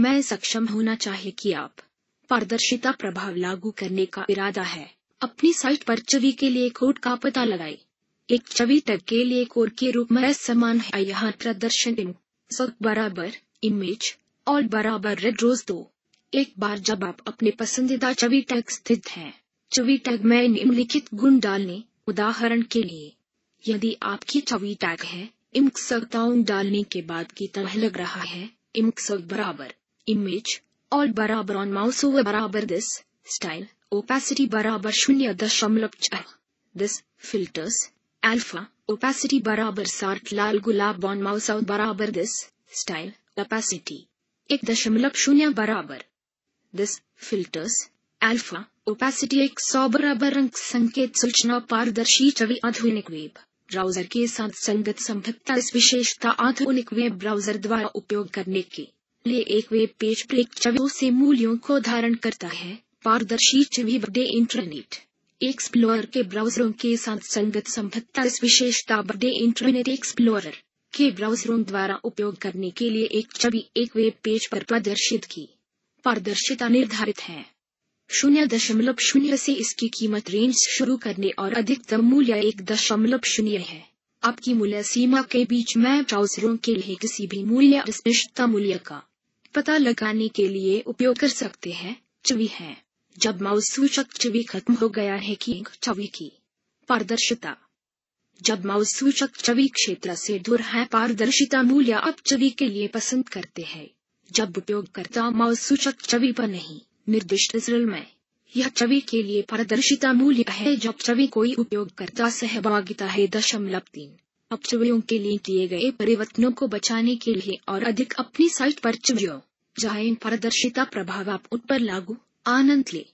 मैं सक्षम होना चाहिए कि आप पारदर्शिता प्रभाव लागू करने का इरादा है अपनी साइट पर छवि के लिए कोड का पता लगाए एक छवि टैग के लिए कोड के रूप में समान है यहाँ प्रदर्शन बराबर इमेज और बराबर रेड रोज दो एक बार जब आप अपने पसंदीदा छवि टैग स्थित हैं छवि टैग में निम्नलिखित गुण डालने उदाहरण के लिए यदि आपकी छवि टैग है इम्क डालने के बाद की तरह लग रहा है इम्क बराबर image, all बराबर on mouse over बराबर this, style, opacity बराबर शून्य दशमलव छह this, filters, alpha, opacity बराबर साठ लाल गुलाब on mouse out बराबर this, style, opacity, एक दशमलव शून्य बराबर this, filters, alpha, opacity एक सौ बराबर रंग संकेत सूचना पारदर्शी छवि आधुनिक वेब ब्राउजर के साथ संगत संभवता इस विशेषता आधुनिक वेब ब्राउजर द्वारा उपयोग करने की ले एक वेब पेज ब्रेक छवियों से मूल्यों को धारण करता है पारदर्शी छवि बड़े इंटरनेट एक्सप्लोर के ब्राउजरों के साथ संगत संभत्ता इस विशेषता बड़े इंटरनेट एक्सप्लोरर के ब्राउजरों द्वारा उपयोग करने के लिए एक छवि एक वेब पेज पर प्रदर्शित की पारदर्शिता निर्धारित है शून्य दशमलव शून्य से इसकी कीमत रेंज शुरू करने और अधिकतम मूल्य एक दशमलव शून्य है आपकी मूल्य सीमा के बीच में ब्राउजरों के लिए किसी भी मूल्य विशिष्टता मूल्य का पता लगाने के लिए उपयोग कर सकते हैं छवि है जब माउस सूचक छवि खत्म हो गया है कि छवि की पारदर्शिता जब माउस सूचक छवि क्षेत्र से दूर है पारदर्शिता मूल्य आप छवि के लिए पसंद करते हैं जब उपयोगकर्ता माउस सूचक छवि पर नहीं निर्दिष्ट सरल में यह छवि के लिए पारदर्शिता मूल्य है जब छवि कोई उपयोगकर्ता सहभागिता है दशमलव तीन अब छवियों के लिए किए गए परिवर्तनों को बचाने के लिए और अधिक अपनी साइट पर छवियों जहाँ इन पारदर्शिता प्रभाव आप उन पर लागू आनंद लें